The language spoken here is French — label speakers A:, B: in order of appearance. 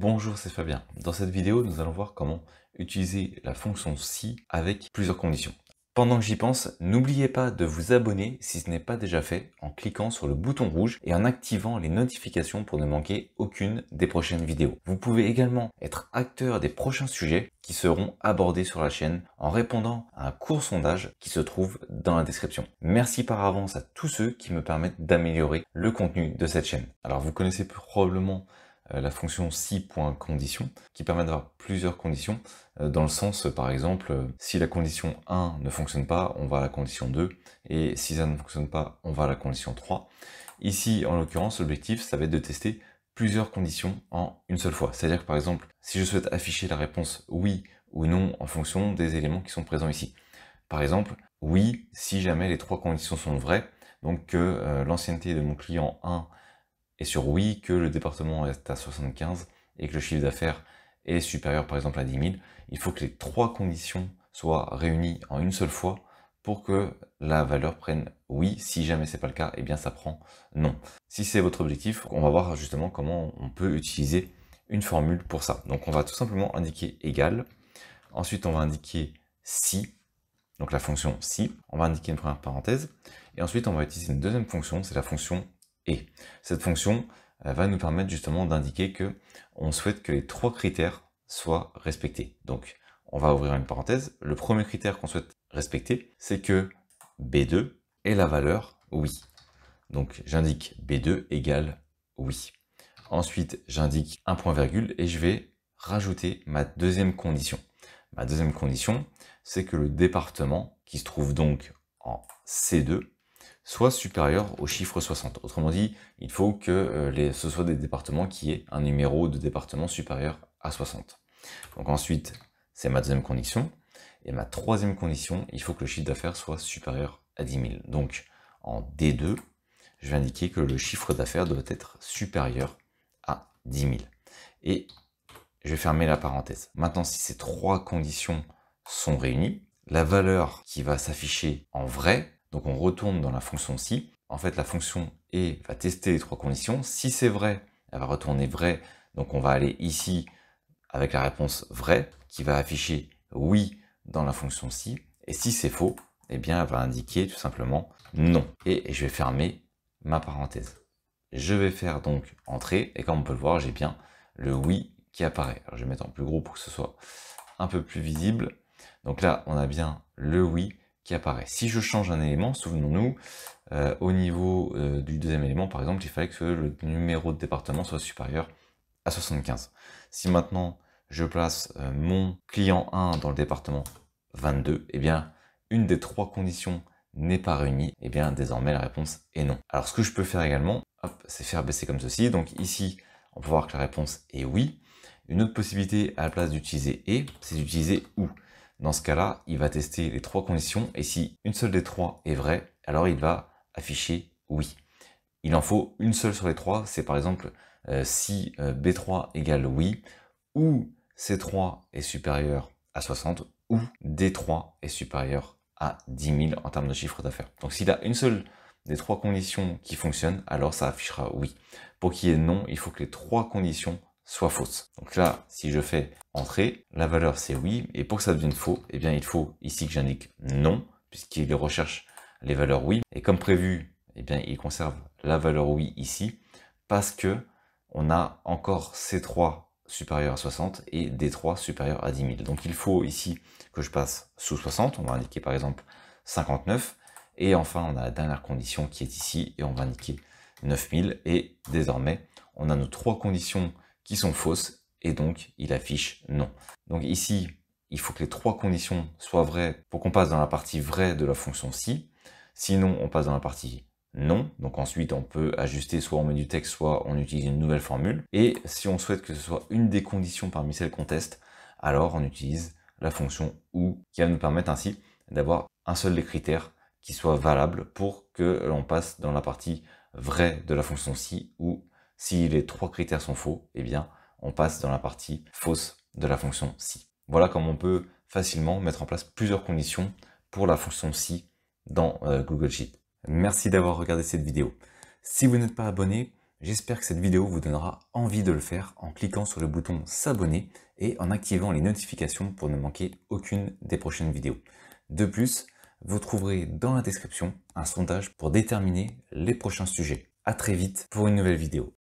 A: Bonjour, c'est Fabien. Dans cette vidéo, nous allons voir comment utiliser la fonction si avec plusieurs conditions. Pendant que j'y pense, n'oubliez pas de vous abonner si ce n'est pas déjà fait en cliquant sur le bouton rouge et en activant les notifications pour ne manquer aucune des prochaines vidéos. Vous pouvez également être acteur des prochains sujets qui seront abordés sur la chaîne en répondant à un court sondage qui se trouve dans la description. Merci par avance à tous ceux qui me permettent d'améliorer le contenu de cette chaîne. Alors vous connaissez probablement euh, la fonction si.condition qui permet d'avoir plusieurs conditions euh, dans le sens euh, par exemple si la condition 1 ne fonctionne pas on va à la condition 2 et si ça ne fonctionne pas on va à la condition 3. Ici en l'occurrence l'objectif ça va être de tester plusieurs conditions en une seule fois. C'est-à-dire que par exemple si je souhaite afficher la réponse oui ou non en fonction des éléments qui sont présents ici. Par exemple oui si jamais les trois conditions sont vraies donc que l'ancienneté de mon client 1 et sur oui que le département est à 75 et que le chiffre d'affaires est supérieur par exemple à 10 000, il faut que les trois conditions soient réunies en une seule fois pour que la valeur prenne oui. Si jamais c'est pas le cas, eh bien ça prend non. Si c'est votre objectif, on va voir justement comment on peut utiliser une formule pour ça. Donc on va tout simplement indiquer égal. Ensuite on va indiquer si, donc la fonction si. On va indiquer une première parenthèse. Et ensuite on va utiliser une deuxième fonction, c'est la fonction et. Cette fonction euh, va nous permettre justement d'indiquer que on souhaite que les trois critères soient respectés. Donc, on va ouvrir une parenthèse. Le premier critère qu'on souhaite respecter, c'est que B2 est la valeur oui. Donc, j'indique B2 égale oui. Ensuite, j'indique un point virgule et je vais rajouter ma deuxième condition. Ma deuxième condition, c'est que le département, qui se trouve donc en C2, soit supérieur au chiffre 60. Autrement dit, il faut que euh, ce soit des départements qui aient un numéro de département supérieur à 60. Donc ensuite, c'est ma deuxième condition. Et ma troisième condition, il faut que le chiffre d'affaires soit supérieur à 10 000. Donc en D2, je vais indiquer que le chiffre d'affaires doit être supérieur à 10 000. Et je vais fermer la parenthèse. Maintenant, si ces trois conditions sont réunies, la valeur qui va s'afficher en vrai, donc on retourne dans la fonction si. En fait, la fonction et va tester les trois conditions. Si c'est vrai, elle va retourner vrai. Donc on va aller ici avec la réponse vrai qui va afficher oui dans la fonction si. Et si c'est faux, eh bien, elle va indiquer tout simplement non. Et je vais fermer ma parenthèse. Je vais faire donc entrer Et comme on peut le voir, j'ai bien le oui qui apparaît. je vais mettre en plus gros pour que ce soit un peu plus visible. Donc là, on a bien le oui apparaît. Si je change un élément, souvenons-nous, euh, au niveau euh, du deuxième élément, par exemple, il fallait que le numéro de département soit supérieur à 75. Si maintenant je place euh, mon client 1 dans le département 22, eh bien, une des trois conditions n'est pas réunie, eh bien, désormais, la réponse est non. Alors, ce que je peux faire également, c'est faire baisser comme ceci. Donc ici, on peut voir que la réponse est oui. Une autre possibilité, à la place d'utiliser « et », c'est d'utiliser « ou ». Dans ce cas-là, il va tester les trois conditions et si une seule des trois est vraie, alors il va afficher oui. Il en faut une seule sur les trois, c'est par exemple euh, si euh, B3 égale oui, ou C3 est supérieur à 60, ou D3 est supérieur à 10 000 en termes de chiffre d'affaires. Donc s'il a une seule des trois conditions qui fonctionne alors ça affichera oui. Pour qu'il y ait non, il faut que les trois conditions soit fausse. Donc là, si je fais entrée, la valeur c'est oui, et pour que ça devienne faux, eh bien il faut ici que j'indique non, puisqu'il recherche les valeurs oui, et comme prévu, eh bien il conserve la valeur oui ici, parce que on a encore C3 supérieur à 60 et D3 supérieur à 10 000. Donc il faut ici que je passe sous 60, on va indiquer par exemple 59, et enfin on a la dernière condition qui est ici, et on va indiquer 9000, et désormais on a nos trois conditions qui sont fausses et donc il affiche non. Donc ici, il faut que les trois conditions soient vraies pour qu'on passe dans la partie vraie de la fonction si. Sinon, on passe dans la partie non. Donc ensuite, on peut ajuster soit on met du texte, soit on utilise une nouvelle formule. Et si on souhaite que ce soit une des conditions parmi celles qu'on teste, alors on utilise la fonction ou qui va nous permettre ainsi d'avoir un seul des critères qui soit valable pour que l'on passe dans la partie vraie de la fonction si ou si les trois critères sont faux, eh bien, on passe dans la partie fausse de la fonction si. Voilà comment on peut facilement mettre en place plusieurs conditions pour la fonction si dans euh, Google Sheet. Merci d'avoir regardé cette vidéo. Si vous n'êtes pas abonné, j'espère que cette vidéo vous donnera envie de le faire en cliquant sur le bouton s'abonner et en activant les notifications pour ne manquer aucune des prochaines vidéos. De plus, vous trouverez dans la description un sondage pour déterminer les prochains sujets. A très vite pour une nouvelle vidéo.